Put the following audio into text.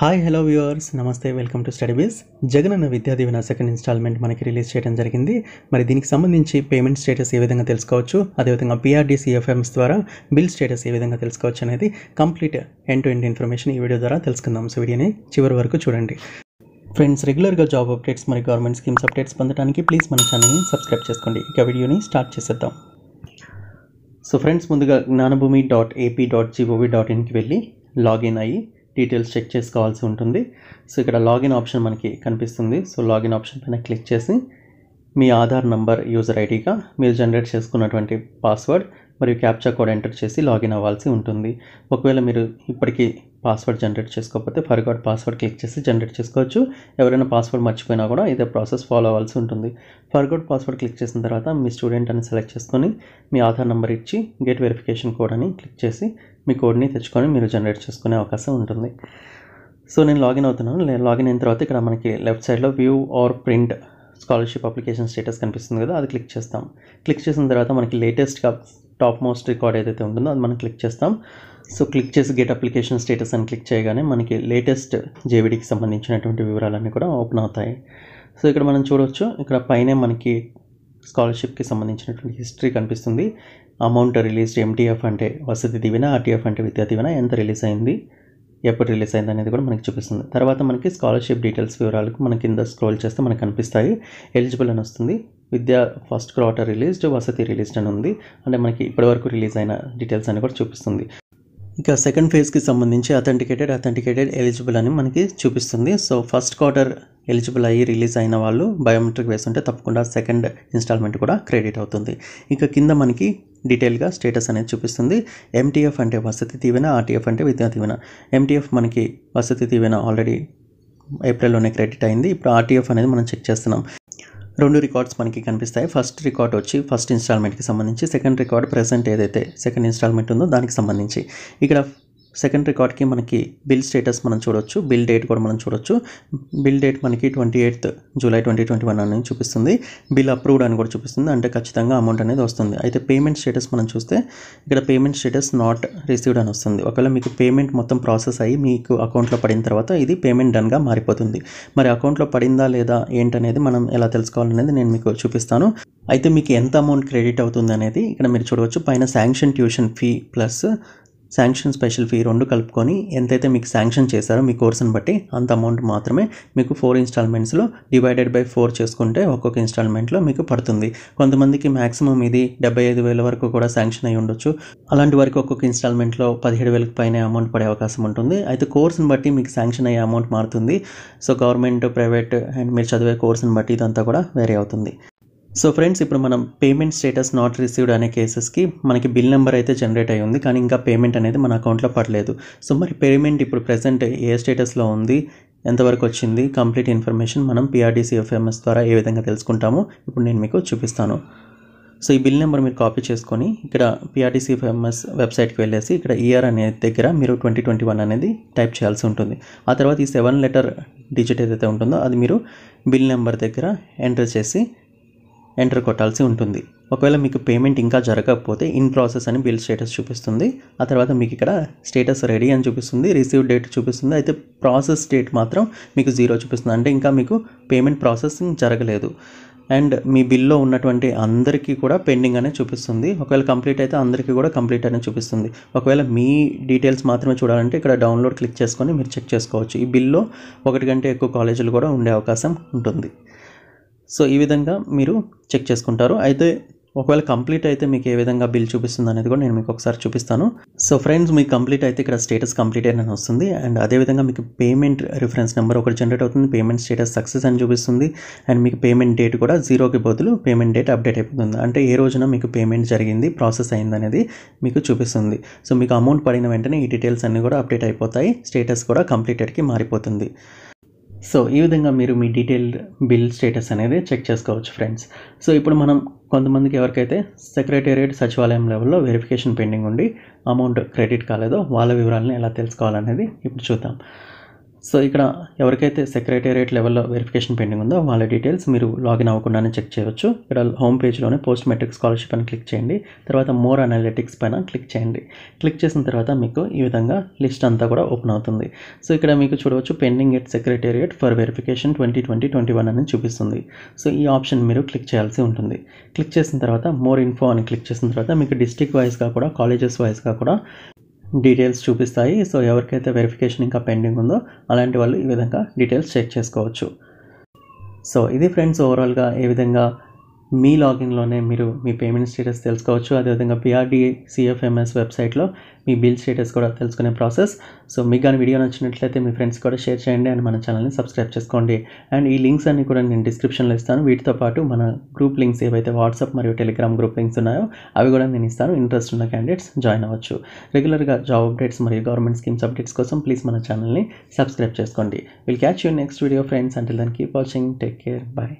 hi hello viewers నమస్తే welcome to study bees Jagan అన్న Vidya Deevena second installment మనకి రిలీజ్ చేయడం జరిగింది మరి దీనికి సంబంధించి పేమెంట్ స్టేటస్ ఏ విధంగా తెలుసుకోవచ్చు అదేవిధంగా పిఆర్డీసీఎఫ్ఎంస్ ద్వారా బిల్ స్టేటస్ ఏ విధంగా తెలుసుకోవచ్చు అనేది complete end to end information ఈ వీడియో ద్వారా తెలుసుకుందాం సో వీడియోని చివరి వరకు చూడండి ఫ్రెండ్స్ రెగ్యులర్గా జాబ్ అప్డేట్స్ మరియు గవర్నమెంట్ స్కీమ్స్ అప్డేట్స్ పొందడానికి ప్లీజ్ మన ఛానల్ని సబ్స్క్రైబ్ చేసుకోండి ఇక వీడియోని స్టార్ట్ చేసేద్దాం సో ఫ్రెండ్స్ ముందుగా Jnanabhumi dot AP dot GOV dot ఇన్కి వెళ్ళి లాగిన్ అయ్యి డీటెయిల్స్ చెక్ చేసుకోవాల్సి ఉంటుంది సో ఇక్కడ లాగిన్ ఆప్షన్ మనకి కనిపిస్తుంది సో లాగిన్ ఆప్షన్ పైన క్లిక్ చేసి మీ ఆధార్ నంబర్ యూజర్ ఐడిగా మీరు జనరేట్ చేసుకున్నటువంటి పాస్వర్డ్ మరియు క్యాప్చర్ కోడ్ ఎంటర్ చేసి లాగిన్ అవ్వాల్సి ఉంటుంది ఒకవేళ మీరు ఇప్పటికీ పాస్వర్డ్ జనరేట్ చేసుకోకపోతే ఫర్గాట్ పాస్వర్డ్ క్లిక్ చేసి జనరేట్ చేసుకోవచ్చు ఎవరైనా పాస్వర్డ్ మర్చిపోయినా కూడా ఇదే ప్రాసెస్ ఫాలో అవ్వాల్సి ఉంటుంది ఫర్గాట్ పాస్వర్డ్ క్లిక్ చేసిన తర్వాత మీ స్టూడెంట్ అని సెలెక్ట్ చేసుకొని మీ ఆధార్ నెంబర్ ఇచ్చి గేట్ వెరిఫికేషన్ కోడ్ అని క్లిక్ చేసి మీ కోడ్ని తెచ్చుకొని మీరు జనరేట్ చేసుకునే అవకాశం ఉంటుంది సో నేను లాగిన్ అవుతున్నాను లాగిన్ అయిన తర్వాత ఇక్కడ మనకి లెఫ్ట్ సైడ్లో view or print scholarship application status కనిపిస్తుంది కదా అది క్లిక్ చేస్తాం క్లిక్ చేసిన తర్వాత మనకి లేటెస్ట్గా టాప్ మోస్ట్ రికార్డ్ ఏదైతే ఉంటుందో అది మనం క్లిక్ చేస్తాం సో క్లిక్ చేసి గెట్ అప్లికేషన్ స్టేటస్ అని క్లిక్ చేయగానే మనకి లేటెస్ట్ జేవిడికి సంబంధించినటువంటి వివరాలన్నీ కూడా ఓపెన్ అవుతాయి సో ఇక్కడ మనం చూడవచ్చు ఇక్కడ పైన మనకి స్కాలర్షిప్కి సంబంధించినటువంటి హిస్టరీ కనిపిస్తుంది అమౌంట్ రిలీజ్డ్ ఎంటీఎఫ్ అంటే వసతి దీవెన ఆర్టీఎఫ్ అంటే విద్యా దీవెన ఎంత రిలీజ్ అయింది ఎప్పుడు రిలీజ్ అయింది అనేది కూడా మనకి చూపిస్తుంది తర్వాత మనకి స్కాలర్షిప్ డీటెయిల్స్ వివరాలకు మన కింద స్క్రోల్ చేస్తే మనకు కనిపిస్తాయి ఎలిజిబుల్ అని వస్తుంది Vidya first quarter released Vasathi released అని ఉంది అంటే మనకి ఇప్పటివరకు రిలీజ్ అయిన డీటెయిల్స్ అని కూడా చూపిస్తుంది ఇక సెకండ్ ఫేజ్కి సంబంధించి అథెంటికేటెడ్ అథెంటికేటెడ్ ఎలిజిబుల్ అని మనకి చూపిస్తుంది సో ఫస్ట్ క్వార్టర్ ఎలిజిబుల్ అయ్యి రిలీజ్ అయిన వాళ్ళు బయోమెట్రిక్ వేస్తుంటే తప్పకుండా సెకండ్ ఇన్స్టాల్మెంట్ కూడా క్రెడిట్ అవుతుంది ఇక కింద మనకి డీటెయిల్గా స్టేటస్ అనేది చూపిస్తుంది ఎంటీఎఫ్ అంటే వసతి దీవెన ఆర్టీఎఫ్ అంటే విద్యా దీవెన ఎంటీఎఫ్ మనకి వసతి దీవెన ఆల్రెడీ ఏప్రిల్లోనే క్రెడిట్ అయింది ఇప్పుడు ఆర్టీఎఫ్ అనేది మనం చెక్ చేస్తున్నాం రెండు రికార్డ్స్ మనకి కనిపిస్తాయి ఫస్ట్ రికార్డ్ వచ్చి ఫస్ట్ ఇన్స్టాల్మెంట్కి సంబంధించి సెకండ్ రికార్డ్ ప్రజెంట్ ఏదైతే సెకండ్ ఇన్స్టాల్మెంట్ ఉందో దానికి సంబంధించి ఇక్కడ సెకండ్ రికార్డ్కి మనకి బిల్ స్టేటస్ మనం చూడొచ్చు బిల్ డేట్ కూడా మనం చూడొచ్చు బిల్ డేట్ మనకి twenty eighth July twenty twenty one అని చూపిస్తుంది బిల్ అప్రూవ్డ్ అని కూడా చూపిస్తుంది అంటే ఖచ్చితంగా అమౌంట్ అనేది వస్తుంది అయితే పేమెంట్ స్టేటస్ మనం చూస్తే ఇక్కడ పేమెంట్ స్టేటస్ నాట్ రిసీవ్డ్ అని వస్తుంది ఒకవేళ మీకు పేమెంట్ మొత్తం ప్రాసెస్ అయ్యి మీకు అకౌంట్లో పడిన తర్వాత ఇది పేమెంట్ డన్గా మారిపోతుంది మరి అకౌంట్లో పడిందా లేదా ఏంటనేది మనం ఎలా తెలుసుకోవాలనేది నేను మీకు చూపిస్తాను అయితే మీకు ఎంత అమౌంట్ క్రెడిట్ అవుతుంది అనేది ఇక్కడ మీరు చూడవచ్చు పైన sanction tuition fee plus sanction special fee రెండు కలుపుకొని ఎంతైతే మీకు శాంక్షన్ చేశారో మీ కోర్సుని బట్టి అంత అమౌంట్ మాత్రమే మీకు ఫోర్ ఇన్స్టాల్మెంట్స్లో డివైడెడ్ బై ఫోర్ చేసుకుంటే ఒక్కొక్క ఇన్స్టాల్మెంట్లో మీకు పడుతుంది కొంతమందికి మ్యాక్సిమం ఇది డెబ్బై ఐదు వేల వరకు కూడా శాంక్షన్ అయి ఉండొచ్చు అలాంటి వరకు ఒక్కొక్క ఇన్స్టాల్మెంట్లో పదిహేడు వేలకు పైన అమౌంట్ పడే అవకాశం ఉంటుంది అయితే కోర్సుని బట్టి మీకు శాంక్షన్ అయ్యే అమౌంట్ మారుతుంది సో గవర్నమెంట్ ప్రైవేట్ అండ్ మీరు చదివే కోర్సుని బట్టి ఇదంతా కూడా వేరే అవుతుంది సో ఫ్రెండ్స్ ఇప్పుడు మనం పేమెంట్ స్టేటస్ నాట్ రిసీవ్డ్ అనే కేసెస్కి మనకి బిల్ నెంబర్ అయితే జనరేట్ అయ్యి ఉంది కానీ ఇంకా పేమెంట్ అనేది మన అకౌంట్లో పడలేదు సో మరి పేమెంట్ ఇప్పుడు ప్రజెంట్ ఏ స్టేటస్లో ఉంది ఎంతవరకు వచ్చింది కంప్లీట్ ఇన్ఫర్మేషన్ మనం పిఆర్డీసీఎఫ్ఎంఎస్ ద్వారా ఏ విధంగా తెలుసుకుంటామో ఇప్పుడు నేను మీకు చూపిస్తాను సో ఈ బిల్ నెంబర్ మీరు కాపీ చేసుకొని ఇక్కడ పిఆర్టీసీఎఫ్ఎంఎస్ వెబ్సైట్కి వెళ్ళేసి ఇక్కడ ఈఆర్ e అనే దగ్గర మీరు ట్వంటీ ట్వంటీ వన్ అనేది టైప్ చేయాల్సి ఉంటుంది ఆ తర్వాత ఈ సెవెన్ లెటర్ డిజిట్ ఏదైతే ఉంటుందో అది మీరు బిల్ నెంబర్ దగ్గర ఎంటర్ చేసి ఎంటర్ కొట్టాల్సి ఉంటుంది ఒకవేళ మీకు పేమెంట్ ఇంకా జరగకపోతే ఇన్ ప్రాసెస్ అని బిల్ స్టేటస్ చూపిస్తుంది ఆ తర్వాత మీకు ఇక్కడ స్టేటస్ రెడీ అని చూపిస్తుంది రిసీవ్ డేట్ చూపిస్తుంది అయితే ప్రాసెస్ డేట్ మాత్రం మీకు జీరో చూపిస్తుంది అంటే ఇంకా మీకు పేమెంట్ ప్రాసెసింగ్ జరగలేదు అండ్ మీ బిల్లో ఉన్నటువంటి అందరికీ కూడా పెండింగ్ అనే చూపిస్తుంది ఒకవేళ కంప్లీట్ అయితే అందరికీ కూడా కంప్లీట్ అనే చూపిస్తుంది ఒకవేళ మీ డీటెయిల్స్ మాత్రమే చూడాలంటే ఇక్కడ డౌన్లోడ్ క్లిక్ చేసుకొని మీరు చెక్ చేసుకోవచ్చు ఈ బిల్లో ఒకటి కంటే ఎక్కువ కాలేజీలు కూడా ఉండే అవకాశం ఉంటుంది సో ఈ విధంగా మీరు చెక్ చేసుకుంటారు అయితే ఒకవేళ కంప్లీట్ అయితే మీకు ఏ విధంగా బిల్ చూపిస్తుంది అనేది కూడా నేను మీకు ఒకసారి చూపిస్తాను సో ఫ్రెండ్స్ మీకు కంప్లీట్ అయితే ఇక్కడ స్టేటస్ కంప్లీట్ అయిన వస్తుంది అండ్ అదేవిధంగా మీకు పేమెంట్ రిఫరెన్స్ నెంబర్ ఒకటి జనరేట్ అవుతుంది పేమెంట్ స్టేటస్ సక్సెస్ అని చూపిస్తుంది అండ్ మీకు పేమెంట్ డేట్ కూడా జీరోకి బదులు పేమెంట్ డేట్ అప్డేట్ అయిపోతుంది అంటే ఏ రోజున మీకు పేమెంట్ జరిగింది ప్రాసెస్ అయింది అనేది మీకు చూపిస్తుంది సో మీకు అమౌంట్ పడిన వెంటనే ఈ డీటెయిల్స్ అన్నీ కూడా అప్డేట్ అయిపోతాయి స్టేటస్ కూడా కంప్లీటెడ్కి మారిపోతుంది సో ఈ విధంగా మీరు మీ డీటెయిల్ బిల్ స్టేటస్ అనేది చెక్ చేసుకోవచ్చు ఫ్రెండ్స్ సో ఇప్పుడు మనం కొంతమందికి ఎవరికైతే సెక్రటేరియట్ సచివాలయం లెవెల్లో వెరిఫికేషన్ పెండింగ్ ఉండి అమౌంట్ క్రెడిట్ కాలేదో వాళ్ళ వివరాలను ఎలా తెలుసుకోవాలనేది ఇప్పుడు చూద్దాం సో ఇక్కడ ఎవరికైతే సెక్రటేరియట్ లెవెల్లో వెరిఫికేషన్ పెండింగ్ ఉందో వాళ్ళ డీటెయిల్స్ మీరు లాగిన్ అవ్వకుండానే చెక్ చేయవచ్చు ఇక్కడ హోమ్ పేజ్లోనే పోస్ట్ మెట్రిక్ స్కాలర్షిప్ అని క్లిక్ చేయండి తర్వాత మోర్ అనాలిటిక్స్ పైన క్లిక్ చేయండి క్లిక్ చేసిన తర్వాత మీకు ఈ విధంగా లిస్ట్ అంతా కూడా ఓపెన్ అవుతుంది సో ఇక్కడ మీకు చూడవచ్చు pending at secretariat for verification twenty twenty twenty one అని చూపిస్తుంది సో ఈ ఆప్షన్ మీరు క్లిక్ చేయాల్సి ఉంటుంది క్లిక్ చేసిన తర్వాత మోర్ ఇన్ఫో అని క్లిక్ చేసిన తర్వాత మీకు డిస్టిక్ వైజ్గా కూడా కాలేజెస్ వైజ్గా కూడా డీటెయిల్స్ చూపిస్తాయి సో ఎవరికైతే వెరిఫికేషన్ ఇంకా పెండింగ్ ఉందో అలాంటి వాళ్ళు ఈ విధంగా డీటెయిల్స్ చెక్ చేసుకోవచ్చు సో ఇది ఫ్రెండ్స్ ఓవరాల్గా ఏ విధంగా మీ లాగిన్లోనే మీరు మీ పేమెంట్ స్టేటస్ తెలుసుకోవచ్చు అదేవిధంగా పిఆర్డిఏ సిఎఫ్ఎంఎస్ వెబ్సైట్లో మీ బిల్ స్టేటస్ కూడా తెలుసుకునే ప్రాసెస్ సో మీకు కానీ వీడియో నచ్చినట్లయితే మీ ఫ్రెండ్స్ కూడా షేర్ చేయండి అండ్ మన ఛానల్ని సబ్స్క్రైబ్ చేసుకోండి అండ్ ఈ లింక్స్ అన్ని కూడా నేను డిస్క్రిప్షన్లో ఇస్తాను వీటితో పాటు మన గ్రూప్ లింక్స్ ఏవైతే వాట్సాప్ మరియు టెలిగ్రామ్ గ్రూప్ లింక్స్ ఉన్నాయో అవి కూడా నేను ఇస్తాను ఇంట్రెస్ట్ ఉన్న క్యాండిడేట్స్ జాయిన్ అవ్వచ్చు రెగ్యులర్గా జాబ్ అప్డేట్స్ మరియు గవర్నమెంట్ స్కీమ్స్ అప్డేట్స్ కోసం ప్లీజ్ మన ఛానల్ని సబ్స్క్రైబ్ చేసుకోండి will catch you next video friends until దానికి వాచింగ్ టేక్ కేర్ బాయ్